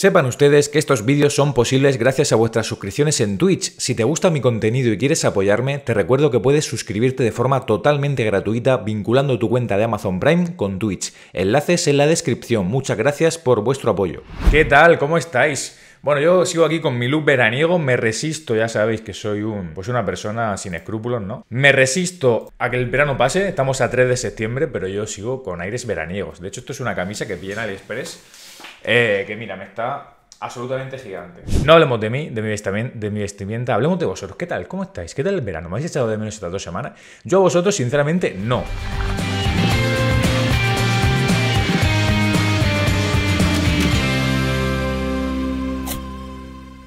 Sepan ustedes que estos vídeos son posibles gracias a vuestras suscripciones en Twitch. Si te gusta mi contenido y quieres apoyarme, te recuerdo que puedes suscribirte de forma totalmente gratuita vinculando tu cuenta de Amazon Prime con Twitch. Enlaces en la descripción. Muchas gracias por vuestro apoyo. ¿Qué tal? ¿Cómo estáis? Bueno, yo sigo aquí con mi look veraniego, me resisto, ya sabéis que soy un pues una persona sin escrúpulos, ¿no? Me resisto a que el verano pase, estamos a 3 de septiembre, pero yo sigo con aires veraniegos. De hecho, esto es una camisa que viene en Aliexpress. Eh, que mira, me está absolutamente gigante. No hablemos de mí, de mi, vestimenta, de mi vestimenta, hablemos de vosotros. ¿Qué tal? ¿Cómo estáis? ¿Qué tal el verano? ¿Me habéis echado de menos estas dos semanas? Yo a vosotros, sinceramente, no.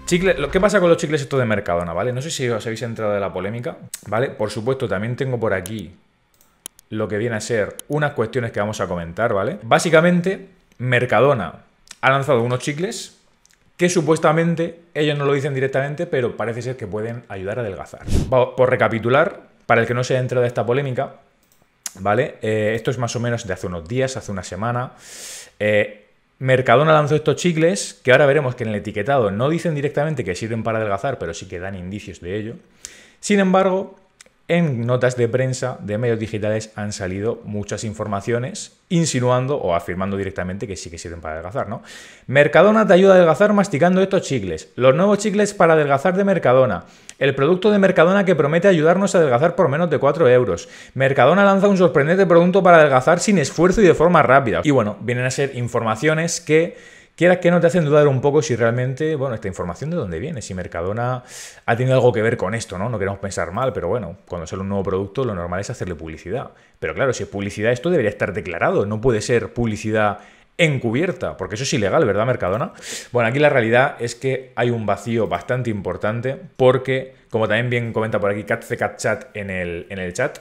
Chicle, ¿Qué pasa con los chicles estos de Mercadona, vale? No sé si os habéis entrado de la polémica, ¿vale? Por supuesto, también tengo por aquí lo que viene a ser unas cuestiones que vamos a comentar, ¿vale? Básicamente, Mercadona ha lanzado unos chicles que supuestamente, ellos no lo dicen directamente, pero parece ser que pueden ayudar a adelgazar. Por recapitular, para el que no se ha entrado de esta polémica, ¿vale? Eh, esto es más o menos de hace unos días, hace una semana. Eh, Mercadona lanzó estos chicles, que ahora veremos que en el etiquetado no dicen directamente que sirven para adelgazar, pero sí que dan indicios de ello. Sin embargo, en notas de prensa de medios digitales han salido muchas informaciones insinuando o afirmando directamente que sí que sirven para adelgazar, ¿no? Mercadona te ayuda a adelgazar masticando estos chicles. Los nuevos chicles para adelgazar de Mercadona. El producto de Mercadona que promete ayudarnos a adelgazar por menos de 4 euros. Mercadona lanza un sorprendente producto para adelgazar sin esfuerzo y de forma rápida. Y bueno, vienen a ser informaciones que Quieras que no te hacen dudar un poco si realmente, bueno, esta información de dónde viene, si Mercadona ha tenido algo que ver con esto, ¿no? No queremos pensar mal, pero bueno, cuando sale un nuevo producto lo normal es hacerle publicidad. Pero claro, si es publicidad esto debería estar declarado, no puede ser publicidad encubierta, porque eso es ilegal, ¿verdad, Mercadona? Bueno, aquí la realidad es que hay un vacío bastante importante porque, como también bien comenta por aquí chat en el, en el chat,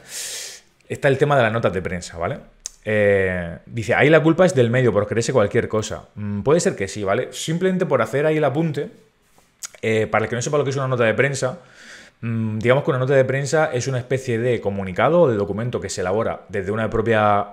está el tema de las notas de prensa, ¿vale? Eh, dice, ahí la culpa es del medio por creerse cualquier cosa. Mm, puede ser que sí, ¿vale? Simplemente por hacer ahí el apunte, eh, para el que no sepa lo que es una nota de prensa, mm, digamos que una nota de prensa es una especie de comunicado o de documento que se elabora desde una propia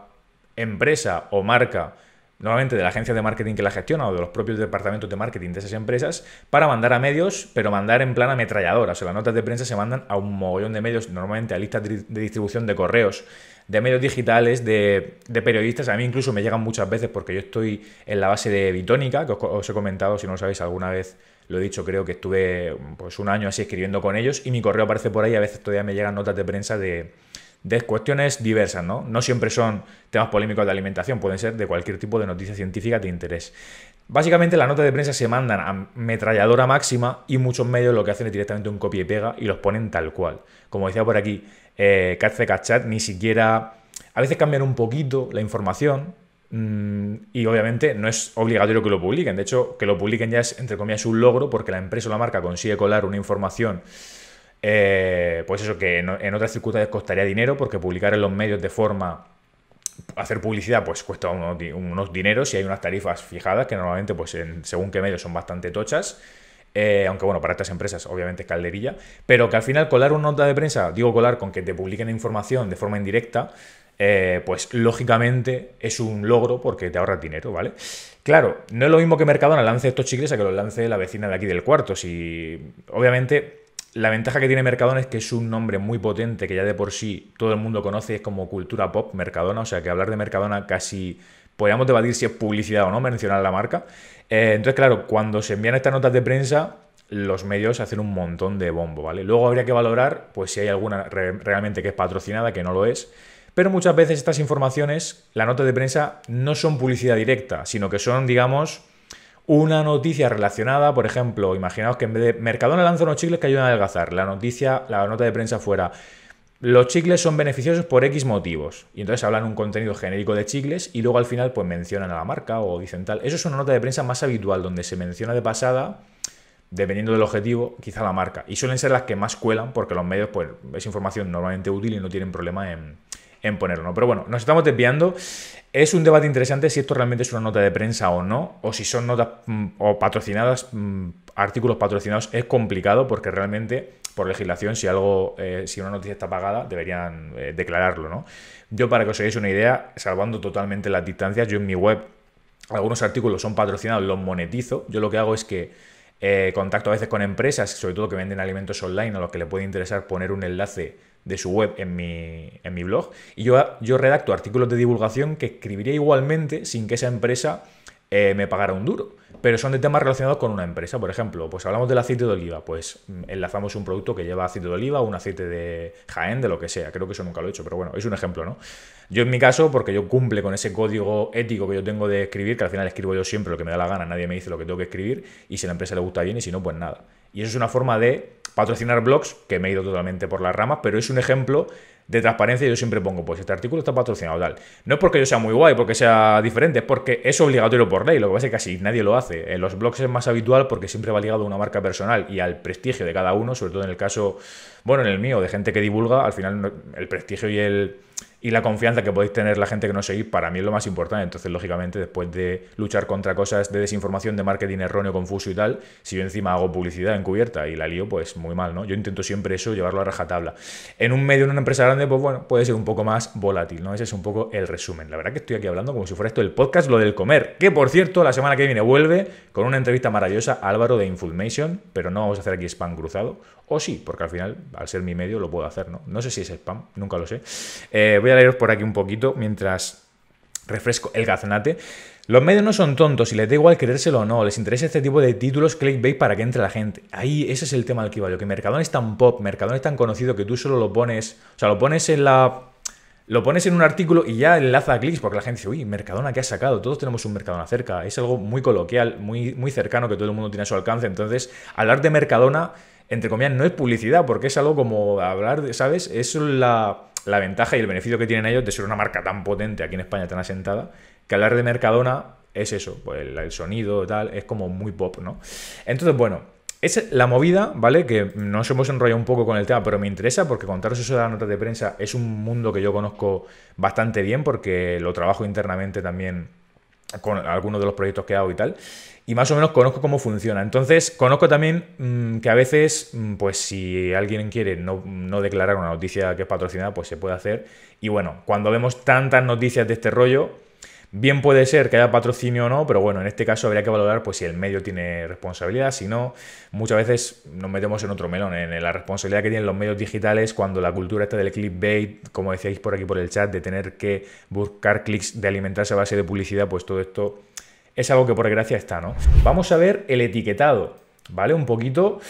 empresa o marca normalmente de la agencia de marketing que la gestiona o de los propios departamentos de marketing de esas empresas, para mandar a medios, pero mandar en plan ametralladora. O sea, las notas de prensa se mandan a un mogollón de medios, normalmente a listas de distribución de correos, de medios digitales, de, periodistas. A mí incluso me llegan muchas veces porque yo estoy en la base de Bitónica, que os, he comentado, si no lo sabéis alguna vez lo he dicho, creo que estuve pues un año así escribiendo con ellos y mi correo aparece por ahí, a veces todavía me llegan notas de prensa de de cuestiones diversas, ¿no? No siempre son temas polémicos de alimentación, pueden ser de cualquier tipo de noticia científica de interés. Básicamente las notas de prensa se mandan a metralladora máxima y muchos medios lo que hacen es directamente un copia y pega y los ponen tal cual. Como decía por aquí, eh, Cachat ni siquiera... A veces cambian un poquito la información, mm, y obviamente no es obligatorio que lo publiquen. De hecho, que lo publiquen ya es, entre comillas, un logro porque la empresa o la marca consigue colar una información eh, pues eso, que en, otras circunstancias costaría dinero porque publicar en los medios de forma hacer publicidad pues cuesta unos, dineros y hay unas tarifas fijadas que normalmente pues según qué medios son bastante tochas. Eh, aunque bueno, para estas empresas obviamente es calderilla, pero que al final colar una nota de prensa, digo colar con que te publiquen información de forma indirecta, eh, pues lógicamente es un logro porque te ahorras dinero, ¿vale? Claro, no es lo mismo que Mercadona lance estos chicles a que los lance la vecina de aquí del cuarto, si obviamente la ventaja que tiene Mercadona es que es un nombre muy potente que ya de por sí todo el mundo conoce, es como cultura pop Mercadona, o sea que hablar de Mercadona casi podríamos debatir si es publicidad o no mencionar la marca. Eh, entonces, claro, cuando se envían estas notas de prensa, los medios hacen un montón de bombo, ¿vale? Luego habría que valorar pues si hay alguna realmente que es patrocinada, que no lo es. Pero muchas veces estas informaciones, la nota de prensa, no son publicidad directa, sino que son, digamos, una noticia relacionada, por ejemplo, imaginaos que en vez de Mercadona lanza unos chicles que ayudan a adelgazar, la noticia, la nota de prensa fuera, los chicles son beneficiosos por X motivos. Y entonces hablan un contenido genérico de chicles y luego al final pues mencionan a la marca o dicen tal. Eso es una nota de prensa más habitual donde se menciona de pasada, dependiendo del objetivo, quizá la marca. Y suelen ser las que más cuelan porque los medios pues es información normalmente útil y no tienen problema en, en ponerlo. Pero bueno, nos estamos desviando. Es un debate interesante si esto realmente es una nota de prensa o no, o si son notas mm, o patrocinadas, mm, artículos patrocinados, es complicado porque realmente por legislación, si algo, eh, si una noticia está pagada, deberían eh, declararlo, ¿no? Yo, para que os hagáis una idea, salvando totalmente las distancias, yo en mi web algunos artículos son patrocinados, los monetizo. Yo lo que hago es que eh, contacto a veces con empresas, sobre todo que venden alimentos online, a los que le puede interesar poner un enlace de su web en mi, en mi blog. Y yo, yo redacto artículos de divulgación que escribiría igualmente sin que esa empresa eh, me pagara un duro. Pero son de temas relacionados con una empresa. Por ejemplo, pues hablamos del aceite de oliva. Pues mm, enlazamos un producto que lleva aceite de oliva, un aceite de Jaén, de lo que sea. Creo que eso nunca lo he hecho, pero bueno, es un ejemplo, ¿no? Yo en mi caso, porque yo cumple con ese código ético que yo tengo de escribir, que al final escribo yo siempre lo que me da la gana, nadie me dice lo que tengo que escribir, y si a la empresa le gusta bien y si no, pues nada. Y eso es una forma de patrocinar blogs, que me he ido totalmente por las ramas, pero es un ejemplo de transparencia y yo siempre pongo, pues este artículo está patrocinado tal. No es porque yo sea muy guay, porque sea diferente, es porque es obligatorio por ley, lo que pasa es que casi nadie lo hace. En los blogs es más habitual porque siempre va ligado a una marca personal y al prestigio de cada uno, sobre todo en el caso, bueno, en el mío, de gente que divulga, al final el prestigio y el y la confianza que podéis tener la gente que no seguís, para mí es lo más importante. Entonces, lógicamente, después de luchar contra cosas de desinformación, de marketing erróneo, confuso y tal, si yo encima hago publicidad encubierta y la lío, pues muy mal, ¿no? Yo intento siempre eso, llevarlo a rajatabla. En un medio, en una empresa grande, pues bueno, puede ser un poco más volátil, ¿no? Ese es un poco el resumen. La verdad que estoy aquí hablando como si fuera esto el podcast, lo del comer, que por cierto, la semana que viene vuelve con una entrevista maravillosa a Álvaro de Infulmation, pero no vamos a hacer aquí spam cruzado, o sí, porque al final, al ser mi medio, lo puedo hacer, ¿no? No sé si es spam, nunca lo sé. Eh, a leeros por aquí un poquito mientras refresco el gaznate. Los medios no son tontos y les da igual creérselo o no, les interesa este tipo de títulos clickbait para que entre la gente. Ahí ese es el tema al que iba que Mercadona es tan pop, Mercadona es tan conocido que tú solo lo pones, o sea, lo pones en la lo pones en un artículo y ya enlaza clics porque la gente dice, uy, Mercadona que ha sacado, todos tenemos un Mercadona cerca, es algo muy coloquial, muy, muy cercano que todo el mundo tiene a su alcance, entonces hablar de Mercadona, entre comillas, no es publicidad porque es algo como hablar de, ¿sabes? Es la la ventaja y el beneficio que tienen ellos de ser una marca tan potente aquí en España, tan asentada, que hablar de Mercadona es eso, pues el, sonido tal, es como muy pop, ¿no? Entonces, bueno, es la movida, ¿vale? Que nos hemos enrollado un poco con el tema, pero me interesa porque contaros eso de las notas de prensa es un mundo que yo conozco bastante bien porque lo trabajo internamente también con algunos de los proyectos que hago y tal. Y más o menos conozco cómo funciona. Entonces, conozco también mm, que a veces, mm, pues si alguien quiere no, no, declarar una noticia que es patrocinada, pues se puede hacer. Y bueno, cuando vemos tantas noticias de este rollo, Bien puede ser que haya patrocinio o no, pero bueno, en este caso habría que valorar pues, si el medio tiene responsabilidad, si no, muchas veces nos metemos en otro melón, ¿eh? en la responsabilidad que tienen los medios digitales cuando la cultura está del clickbait, como decíais por aquí por el chat, de tener que buscar clics, de alimentarse a base de publicidad, pues todo esto es algo que por gracia está, ¿no? Vamos a ver el etiquetado, ¿vale? Un poquito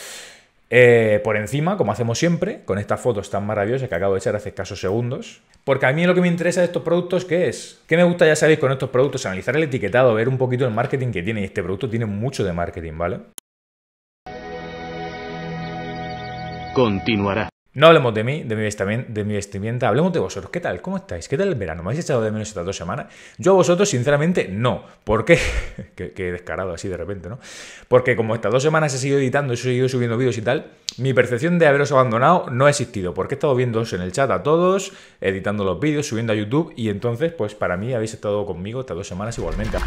eh, por encima, como hacemos siempre, con estas fotos tan maravillosas que acabo de echar hace escasos segundos. Porque a mí lo que me interesa de estos productos, ¿qué es? ¿Qué me gusta, ya sabéis, con estos productos? Analizar el etiquetado, ver un poquito el marketing que tiene. Y este producto tiene mucho de marketing, ¿vale? Continuará. No hablemos de mí, de mi, vestimenta, hablemos de vosotros. ¿Qué tal? ¿Cómo estáis? ¿Qué tal el verano? ¿Me habéis echado de menos estas dos semanas? Yo a vosotros, sinceramente, no. ¿Por qué? qué, descarado así de repente, ¿no? Porque como estas dos semanas he seguido editando, y he seguido subiendo vídeos y tal, mi percepción de haberos abandonado no ha existido, porque he estado viéndoos en el chat a todos, editando los vídeos, subiendo a YouTube, y entonces, pues para mí habéis estado conmigo estas dos semanas igualmente.